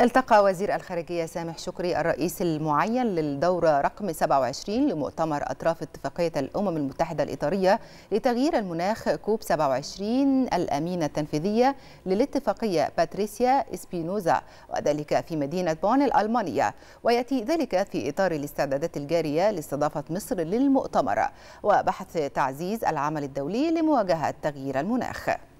التقى وزير الخارجية سامح شكري الرئيس المعين للدورة رقم 27 لمؤتمر أطراف اتفاقية الأمم المتحدة الإطارية لتغيير المناخ كوب 27 الأمينة التنفيذية للاتفاقية باتريسيا إسبينوزا وذلك في مدينة بون الألمانية ويأتي ذلك في إطار الاستعدادات الجارية لاستضافة مصر للمؤتمر وبحث تعزيز العمل الدولي لمواجهة تغيير المناخ